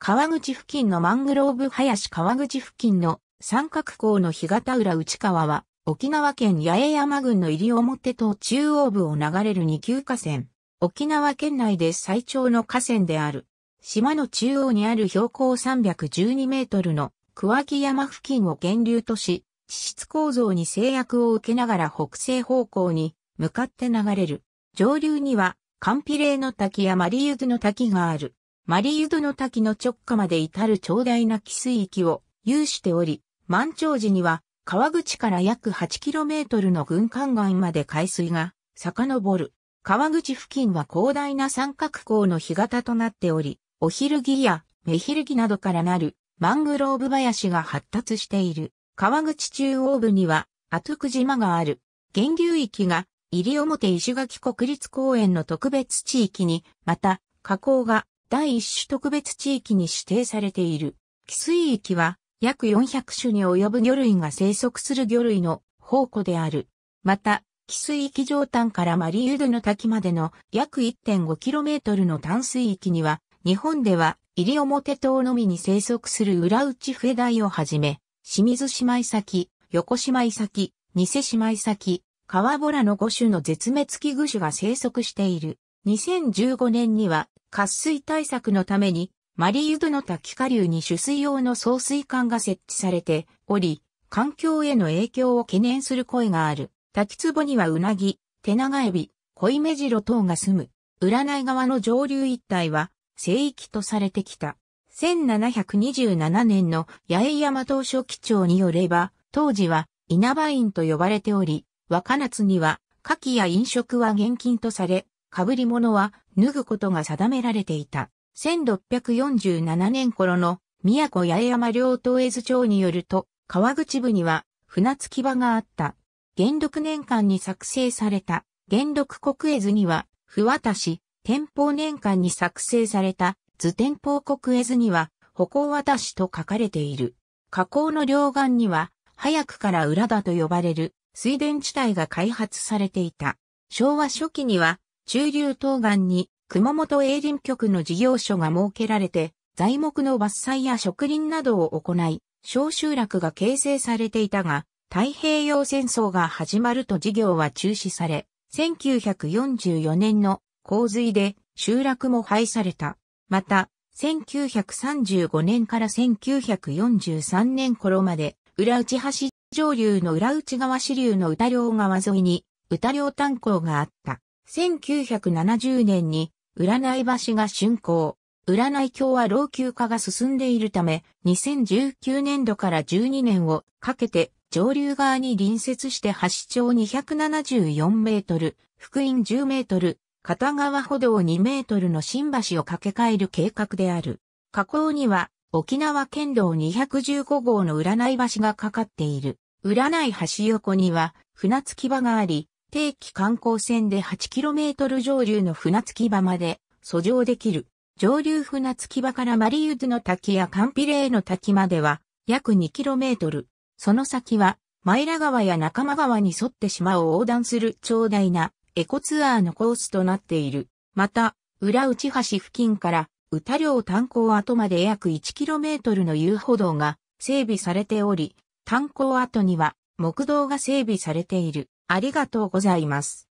川口付近のマングローブ林川口付近の三角港の干潟浦内川は、沖縄県八重山郡の入り表と中央部を流れる二級河川。沖縄県内で最長の河川である。島の中央にある標高312メートルの桑木山付近を源流とし、地質構造に制約を受けながら北西方向に向かって流れる。上流には、カンピレーの滝やマリユズの滝がある。マリユドの滝の直下まで至る長大な汽水域を有しており、満潮時には川口から約 8km の軍艦岸まで海水が遡る。川口付近は広大な三角港の干潟となっており、お昼着やメヒルギなどからなるマングローブ林が発達している。川口中央部には厚く島がある。源流域が入表石垣国立公園の特別地域に、また河口が第一種特別地域に指定されている。寄水域は約400種に及ぶ魚類が生息する魚類の宝庫である。また、寄水域上端からマリウドの滝までの約 1.5km の淡水域には、日本ではり表島のみに生息する裏内フェダイをはじめ、清水島岬、横島岬、偽島岬、川ボラの5種の絶滅危惧種が生息している。2015年には渇水対策のためにマリユドの滝下流に取水用の送水管が設置されており、環境への影響を懸念する声がある。滝壺にはうなぎ、手長エビ、コイメジロ等が住む。占い側の上流一帯は聖域とされてきた。1727年の八重山東書記長によれば、当時は稲葉院と呼ばれており、若夏には、牡蠣や飲食は厳禁とされ、被り物は脱ぐことが定められていた。1647年頃の宮古八重山両東江津町によると、川口部には船着き場があった。元禄年間に作成された元禄国絵図には、不渡し、天保年間に作成された図天保国絵図には、歩行渡しと書かれている。河口の両岸には、早くから浦田と呼ばれる水田地帯が開発されていた。昭和初期には中流東岸に熊本営林局の事業所が設けられて、材木の伐採や植林などを行い、小集落が形成されていたが、太平洋戦争が始まると事業は中止され、1944年の洪水で集落も廃された。また、1935年から1943年頃まで、裏内橋上流の裏内川支流の歌両川沿いに、歌両炭鉱があった。1970年に、占い橋が竣工。占い橋は老朽化が進んでいるため、2019年度から12年をかけて、上流側に隣接して橋長274メートル、福音10メートル、片側歩道2メートルの新橋を架け替える計画である。河口には、沖縄県道215号の占い橋がかかっている。占い橋横には、船着き場があり、定期観光船で 8km 上流の船着き場まで遡上できる。上流船着き場からマリウズの滝やカンピレーの滝までは約 2km。その先は、マイラ川や仲間川に沿って島を横断する長大なエコツアーのコースとなっている。また、裏内橋付近から歌領炭鉱跡まで約 1km の遊歩道が整備されており、炭鉱跡には木道が整備されている。ありがとうございます。